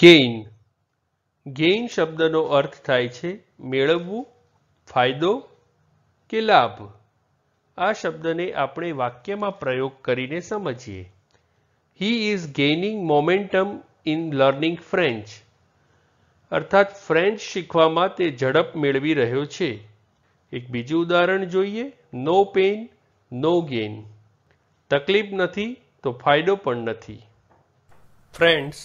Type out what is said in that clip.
gain gain શબ્દનો અર્થ થાય છે મેળવવું ફાયદો કે લાભ આ શબ્દને આપણે વાક્યમાં પ્રયોગ કરીને સમજીએ he is gaining momentum in learning French અર્થાત ફ્રેન્ચ શીખવામાં તે ઝડપ મેળવી રહ્યો છે એક બીજું ઉદાહરણ જોઈએ નો પેઇન નો ગેઇન તકલીફ નથી તો ફાયદો પણ નથી ફ્રેન્ડ્સ